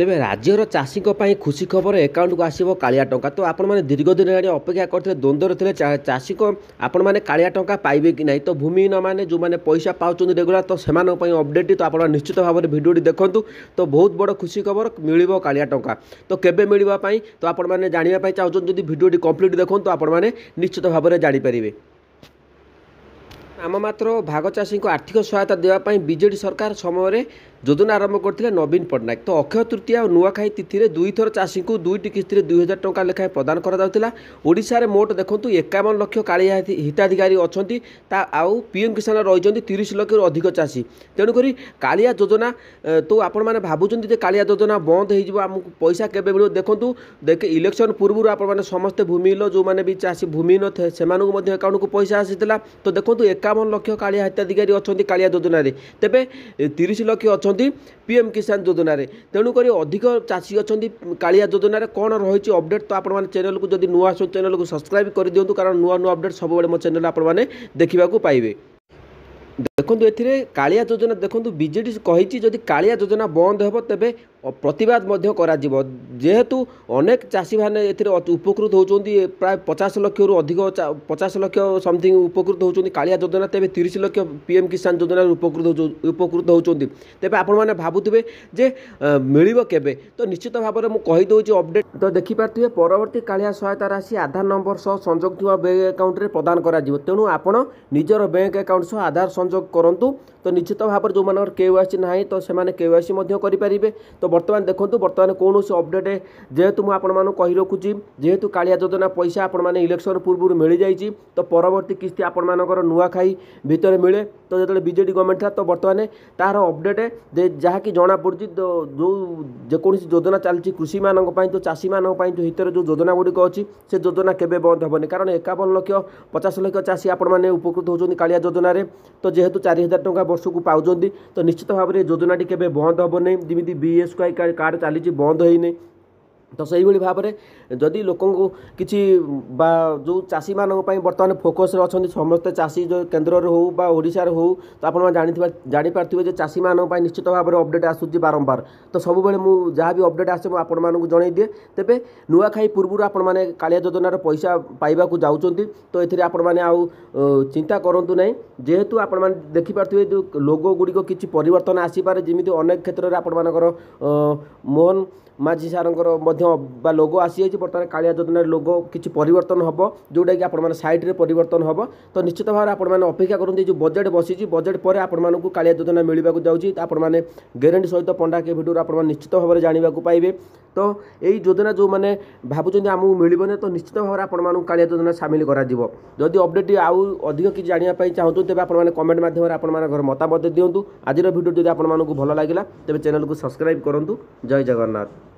ତେବେ ରାଜ୍ୟର ଚାଷୀଙ୍କ ପାଇଁ ଖୁସି ଖବର ଏକାଉଣ୍ଟକୁ ଆସିବ କାଳିଆ ଟଙ୍କା ତ ଆପଣମାନେ ଦୀର୍ଘ ଦିନ ଆଡ଼େ ଅପେକ୍ଷା କରିଥିଲେ ଦ୍ୱନ୍ଦ୍ୱରେ ଥିଲେ ଚାଷୀଙ୍କ ଆପଣମାନେ କାଳିଆ ଟଙ୍କା ପାଇବେ କି ନାହିଁ ତ ଭୂମିହୀନମାନେ ଯେଉଁମାନେ ପଇସା ପାଉଛନ୍ତି ରେଗୁଲାର ତ ସେମାନଙ୍କ ପାଇଁ ଅପଡ଼େଟ୍ ତ ଆପଣ ନିଶ୍ଚିତ ଭାବରେ ଭିଡ଼ିଓଟି ଦେଖନ୍ତୁ ତ ବହୁତ ବଡ଼ ଖୁସି ଖବର ମିଳିବ କାଳିଆ ଟଙ୍କା ତ କେବେ ମିଳିବା ପାଇଁ ତ ଆପଣମାନେ ଜାଣିବା ପାଇଁ ଚାହୁଁଛନ୍ତି ଯଦି ଭିଡ଼ିଓଟି କମ୍ପ୍ଲିଟ୍ ଦେଖନ୍ତୁ ଆପଣମାନେ ନିଶ୍ଚିତ ଭାବରେ ଜାଣିପାରିବେ ନାମମାତ୍ର ଭାଗ ଚାଷୀଙ୍କୁ ଆର୍ଥିକ ସହାୟତା ଦେବା ପାଇଁ ବିଜେଡ଼ି ସରକାର ସମୟରେ ଯୋଜନା ଆରମ୍ଭ କରିଥିଲେ ନବୀନ ପଟ୍ଟନାୟକ ତ ଅକ୍ଷୟ ତୃତୀୟା ଓ ନୂଆଖାଇ ତିଥିରେ ଦୁଇଥର ଚାଷୀଙ୍କୁ ଦୁଇଟି କିସ୍ତିରେ ଦୁଇ ହଜାର ଟଙ୍କା ଲେଖାଏଁ ପ୍ରଦାନ କରାଯାଉଥିଲା ଓଡ଼ିଶାରେ ମୋଟ ଦେଖନ୍ତୁ ଏକାବନ ଲକ୍ଷ କାଳିଆ ହିତାଧିକାରୀ ଅଛନ୍ତି ତା ଆଉ ପିଏମ୍ କିଷାନ ରହିଛନ୍ତି ତିରିଶ ଲକ୍ଷରୁ ଅଧିକ ଚାଷୀ ତେଣୁକରି କାଳିଆ ଯୋଜନା ତ ଆପଣମାନେ ଭାବୁଛନ୍ତି ଯେ କାଳିଆ ଯୋଜନା ବନ୍ଦ ହେଇଯିବ ଆମକୁ ପଇସା କେବେ ମିଳିବ ଦେଖନ୍ତୁ ଦେଖ ଇଲେକ୍ସନ୍ ପୂର୍ବରୁ ଆପଣମାନେ ସମସ୍ତେ ଭୂମିହୀନ ଯେଉଁମାନେ ବି ଚାଷୀ ଭୂମିହୀନ ସେମାନଙ୍କୁ ମଧ୍ୟ ଆକାଉଣ୍ଟକୁ ପଇସା ଆସିଥିଲା ତ ଦେଖନ୍ତୁ ଏକା ଏକାବନ ଲକ୍ଷ କାଳିଆ ହିତାଧିକାରୀ ଅଛନ୍ତି କାଳିଆ ଯୋଜନାରେ ତେବେ ତିରିଶ ଲକ୍ଷ ଅଛନ୍ତି ପିଏମ୍ କିଷାନ ଯୋଜନାରେ ତେଣୁକରି ଅଧିକ ଚାଷୀ ଅଛନ୍ତି କାଳିଆ ଯୋଜନାରେ କ'ଣ ରହିଛି ଅପଡ଼େଟ୍ ତ ଆପଣମାନେ ଚ୍ୟାନେଲକୁ ଯଦି ନୂଆ ଆସୁଛନ୍ତି ଚ୍ୟାନେଲକୁ ସବସ୍କ୍ରାଇବ୍ କରିଦିଅନ୍ତୁ କାରଣ ନୂଆ ନୂଆ ଅପଡ଼େଟ୍ ସବୁବେଳେ ମୋ ଚ୍ୟାନେଲ୍ ଆପଣମାନେ ଦେଖିବାକୁ ପାଇବେ ଦେଖନ୍ତୁ ଏଥିରେ କାଳିଆ ଯୋଜନା ଦେଖନ୍ତୁ ବିଜେଡ଼ି କହିଛି ଯଦି କାଳିଆ ଯୋଜନା ବନ୍ଦ ହେବ ତେବେ অ প্রতিবাদ মধ্য কৰা দিব যেহেতু अनेक চাষি باندې এতিয়া উপকৃত হৈছନ୍ତି প্রায় 50 লক্ষৰ অধিক 50 লক্ষ সমথিং উপকৃত হৈছନ୍ତି কালিয়া যोजनाতে তেতিয়া 30 লক্ষ পিএম গিসান যोजनाৰ উপকৃত উপকৃত হৈছନ୍ତି তেতিয়া আপোন মানে ভাবুতবে যে مليব কেবে তনিশ্চিতভাৱে মই কহি দোঁ যে আপডেট ত দেখি পালো পৰৱৰ্তী কালিয়া সহায়ত ৰাশি আধাৰ নম্বৰৰ সৈতে সংযোগ থকা বেংক একাউণ্টত প্ৰদান কৰা দিব তেণু আপোন নিজৰ বেংক একাউণ্টৰ আধাৰ সংযোগ কৰন্তু তনিশ্চিতভাৱে যো মানৰ কেৱাইচি নাই ত সে মানে কেৱাইচি মধ্য কৰি পৰিবে বর্তমান দেখুন বর্তমানে কৌশি অপডেট যেহেতু মু আপনার কহি রাখুছি যেহেতু কালিয়া যোজনা পয়সা আপনার ইলেকশন পূর্ব মিলিযাই তো পরবর্তী কিস্তি আপনার নূয়াখাই ভিতরে মিলে তো যেতবে বিজেডি গভর্নমেন্ট লা তো বর্তমানে তার অপডেট যে যা কি জনা পড়ুছি যে যেকোন যোজনা চালছি কৃষি মানুষ তো চাষী মানুষ যে হিতরে যে যোজনা গুড়ি অছি সে যোজনা কেবে বন্ধ হবনি কারণ একাবন লক্ষ পচাশ লক্ষ চাষী আপনার উপকৃত হচ্ছেন কালিয়া যোজনার তো যেহেতু চারি হাজার টঙ্কা বর্ষক পাচ্ছেন তো নিশ্চিত ভাবে যোজনাটি কেবে বন্ধ হবনি যেমি বিএস କାର୍ଯ୍ୟକାରୀ କାର୍ଡ଼ ଚାଲିଛି ବନ୍ଦ ହେଇନି ତ ସେଇଭଳି ଭାବରେ ଯଦି ଲୋକଙ୍କୁ କିଛି ବା ଯେଉଁ ଚାଷୀମାନଙ୍କ ପାଇଁ ବର୍ତ୍ତମାନ ଫୋକସ୍ରେ ଅଛନ୍ତି ସମସ୍ତେ ଚାଷୀ ଯେଉଁ କେନ୍ଦ୍ରରେ ହେଉ ବା ଓଡ଼ିଶାରେ ହେଉ ତ ଆପଣମାନେ ଜାଣିଥିବା ଜାଣିପାରୁଥିବେ ଯେ ଚାଷୀମାନଙ୍କ ପାଇଁ ନିଶ୍ଚିତ ଭାବରେ ଅପଡ଼େଟ୍ ଆସୁଛି ବାରମ୍ବାର ତ ସବୁବେଳେ ମୁଁ ଯାହା ବି ଅପଡ଼େଟ୍ ଆସେ ମୁଁ ଆପଣମାନଙ୍କୁ ଜଣାଇଦିଏ ତେବେ ନୂଆଖାଇ ପୂର୍ବରୁ ଆପଣମାନେ କାଳିଆ ଯୋଜନାର ପଇସା ପାଇବାକୁ ଯାଉଛନ୍ତି ତ ଏଥିରେ ଆପଣମାନେ ଆଉ ଚିନ୍ତା କରନ୍ତୁ ନାହିଁ ଯେହେତୁ ଆପଣମାନେ ଦେଖିପାରୁଥିବେ ଯେଉଁ ଲୋଗୋ ଗୁଡ଼ିକ କିଛି ପରିବର୍ତ୍ତନ ଆସିପାରେ ଯେମିତି ଅନେକ କ୍ଷେତ୍ରରେ ଆପଣମାନଙ୍କର ମୋହନ ମାଝୀ ସାର୍ଙ୍କର ମଧ୍ୟ তো বা লোগো আসি হটি বতারে কালিয়া যোজনার লোগো কিছি পরিবর্তন হব জউডাই কি আপন মানে সাইডরে পরিবর্তন হব তো নিশ্চিত ভাবে আপন মানে অপেক্ষা করুন্দি যে বাজেট বসিজি বাজেট পরে আপন মানোকু কালিয়া যোজননা মিলিবা কো যাওজি তা আপন মানে গ্যারান্টি সহইতো পন্ডা কে ভিডিও আপন মানে নিশ্চিত ভাবে জানিবা কো পাইবে তো এই যোজননা যো মানে ভাবু যন্ত আমো মিলিবনে তো নিশ্চিত ভাবে আপন মানোকু কালিয়া যোজননা সামিল করা দিব যদি আপডেট আউ অধিক কি জানিয়া পাই চাওতো তebe আপন মানে কমেন্ট মাধ্যমরে আপন মানে ঘর মতামত দিওতু আজিৰ ভিডিও যদি আপন মানোকু ভাল লাগিলা তebe চ্যানেল কো সাবস্ক্রাইব কৰন্তু জয় জগন্নাথ